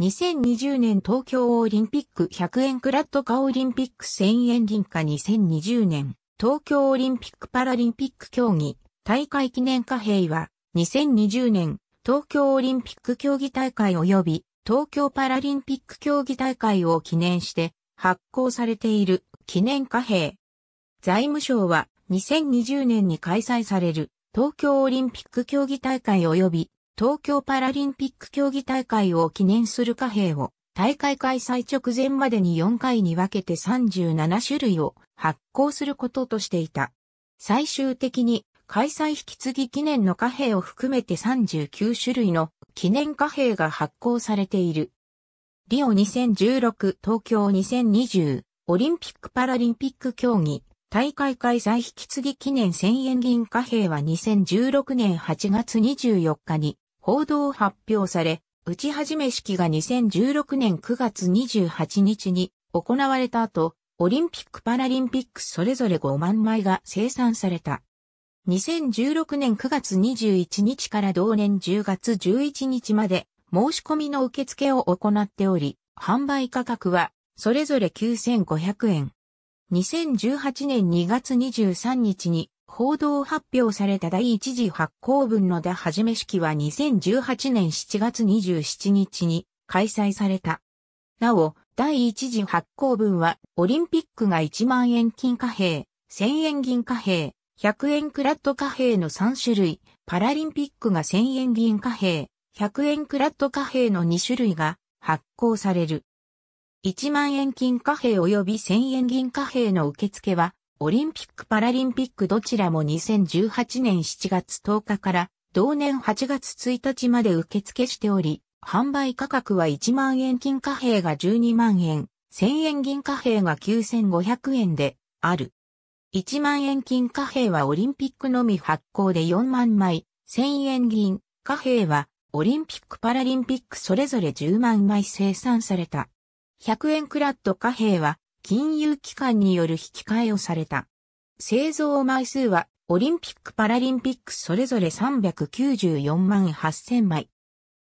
2020年東京オリンピック100円クラッド化オリンピック1000円輪化2020年東京オリンピックパラリンピック競技大会記念貨幣は2020年東京オリンピック競技大会及び東京パラリンピック競技大会を記念して発行されている記念貨幣。財務省は2020年に開催される東京オリンピック競技大会及び東京パラリンピック競技大会を記念する貨幣を大会開催直前までに4回に分けて37種類を発行することとしていた。最終的に開催引き継ぎ記念の貨幣を含めて39種類の記念貨幣が発行されている。リオ2016東京2020オリンピック・パラリンピック競技大会開催引き継ぎ記念1000円銀貨幣は2016年8月24日に報道発表され、打ち始め式が2016年9月28日に行われた後、オリンピック・パラリンピックそれぞれ5万枚が生産された。2016年9月21日から同年10月11日まで申し込みの受付を行っており、販売価格はそれぞれ9500円。2018年2月23日に報道発表された第一次発行分の出始め式は2018年7月27日に開催された。なお、第一次発行分は、オリンピックが1万円金貨幣、1000円銀貨幣、100円クラット貨幣の3種類、パラリンピックが1000円銀貨幣、100円クラット貨幣の2種類が発行される。1万円金貨幣及び1000円銀貨幣の受付はオリンピック・パラリンピックどちらも2018年7月10日から同年8月1日まで受付しており、販売価格は1万円金貨幣が12万円、1000円銀貨幣が9500円である。1万円金貨幣はオリンピックのみ発行で4万枚、1000円銀貨幣はオリンピック・パラリンピックそれぞれ10万枚生産された。100円クラッド貨幣は金融機関による引き換えをされた。製造枚数はオリンピック・パラリンピックそれぞれ394万8000枚。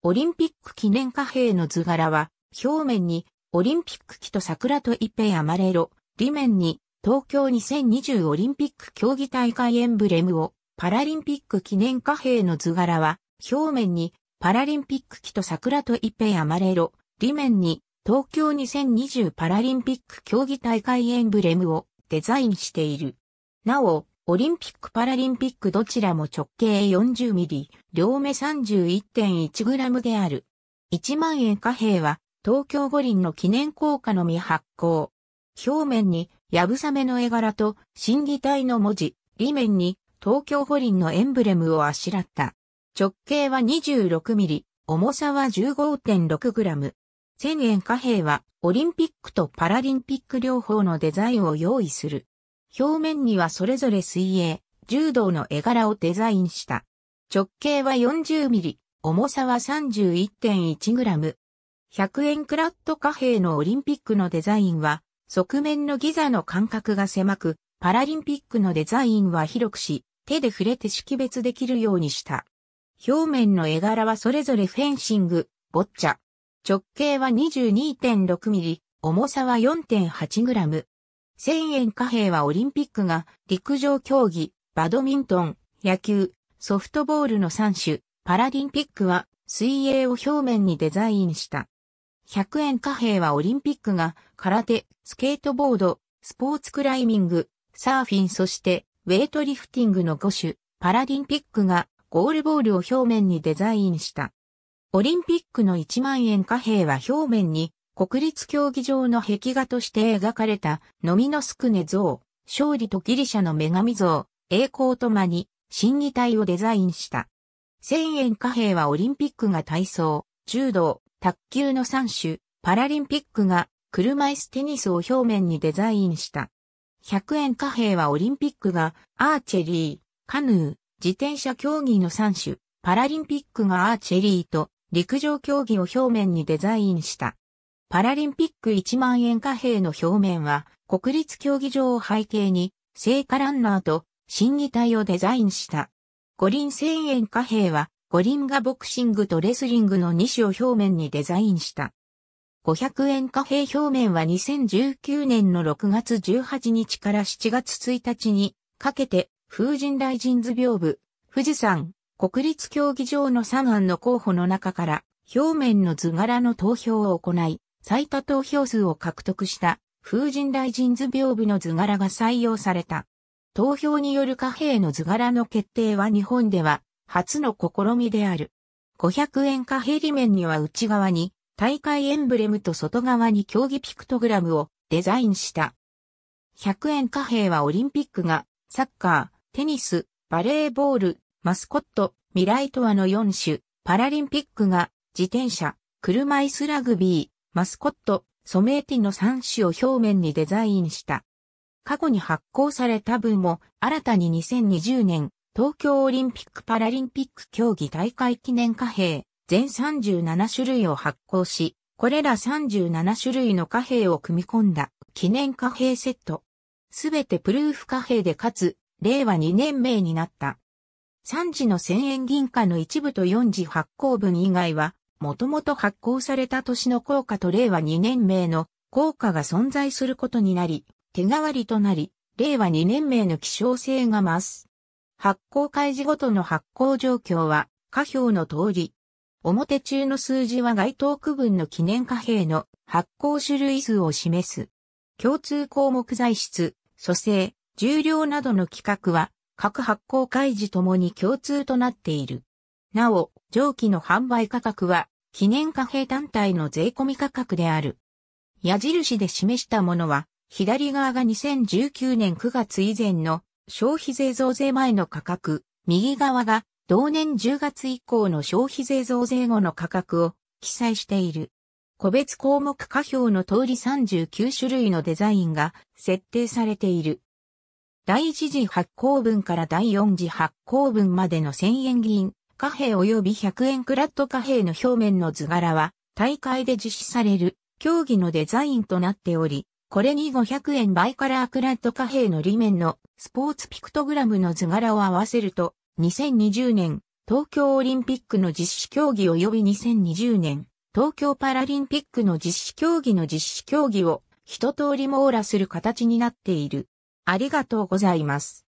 オリンピック記念貨幣の図柄は表面にオリンピック旗と桜とイペアマレロ、裏面に東京2020オリンピック競技大会エンブレムを、パラリンピック記念貨幣の図柄は、表面にパラリンピック旗と桜とイペアマレロ、裏面に東京2020パラリンピック競技大会エンブレムをデザインしている。なお、オリンピック・パラリンピックどちらも直径40ミリ、両目3 1 1ムである。1万円貨幣は東京五輪の記念硬貨のみ発行。表面にやぶさめの絵柄と審議体の文字、裏面に東京五輪のエンブレムをあしらった。直径は26ミリ、重さは1 5 6ム。1000円貨幣はオリンピックとパラリンピック両方のデザインを用意する。表面にはそれぞれ水泳、柔道の絵柄をデザインした。直径は40ミリ、重さは3 1 1ム。100円クラット貨幣のオリンピックのデザインは、側面のギザの間隔が狭く、パラリンピックのデザインは広くし、手で触れて識別できるようにした。表面の絵柄はそれぞれフェンシング、ボッチャ、直径は22.6ミリ、重さは4.8グラム。1000円貨幣はオリンピックが陸上競技、バドミントン、野球、ソフトボールの3種、パラリンピックは水泳を表面にデザインした。100円貨幣はオリンピックが空手、スケートボード、スポーツクライミング、サーフィンそしてウェイトリフティングの5種、パラリンピックがゴールボールを表面にデザインした。オリンピックの1万円貨幣は表面に国立競技場の壁画として描かれたノミノスクネ像、勝利とギリシャの女神像、栄光と間に審議体をデザインした。1000円貨幣はオリンピックが体操、柔道、卓球の3種、パラリンピックが車椅子テニスを表面にデザインした。100円貨幣はオリンピックがアーチェリー、カヌー、自転車競技の3種、パラリンピックがアーチェリーと陸上競技を表面にデザインした。パラリンピック1万円貨幣の表面は、国立競技場を背景に、聖火ランナーと審議体をデザインした。五輪1000円貨幣は、五輪がボクシングとレスリングの2種を表面にデザインした。500円貨幣表面は2019年の6月18日から7月1日にかけて、風神雷神図屏風、富士山、国立競技場の3案の候補の中から表面の図柄の投票を行い、最多投票数を獲得した風神雷神図屏風の図柄が採用された。投票による貨幣の図柄の決定は日本では初の試みである。500円貨幣裏面には内側に大会エンブレムと外側に競技ピクトグラムをデザインした。100円貨幣はオリンピックがサッカー、テニス、バレーボール、マスコット、ミライトワの4種、パラリンピックが、自転車、車椅子ラグビー、マスコット、ソメーティの3種を表面にデザインした。過去に発行された分も、新たに2020年、東京オリンピック・パラリンピック競技大会記念貨幣、全37種類を発行し、これら37種類の貨幣を組み込んだ記念貨幣セット。すべてプルーフ貨幣でかつ、令和2年名になった。3次の千円銀貨の一部と4次発行分以外は、もともと発行された年の効果と令和2年名の効果が存在することになり、手代わりとなり、令和2年名の希少性が増す。発行開示ごとの発行状況は、下表の通り。表中の数字は該当区分の記念貨幣の発行種類数を示す。共通項目材質、組成、重量などの規格は各発行開示ともに共通となっている。なお、上記の販売価格は、記念貨幣単体の税込み価格である。矢印で示したものは、左側が2019年9月以前の消費税増税前の価格、右側が同年10月以降の消費税増税後の価格を記載している。個別項目下表の通り39種類のデザインが設定されている。第一次発行分から第四次発行分までの千円銀、貨幣及び100円クラット貨幣の表面の図柄は、大会で実施される競技のデザインとなっており、これに500円バイカラークラット貨幣の裏面のスポーツピクトグラムの図柄を合わせると、2020年東京オリンピックの実施競技及び2020年東京パラリンピックの実施競技の実施競技を一通り網羅する形になっている。ありがとうございます。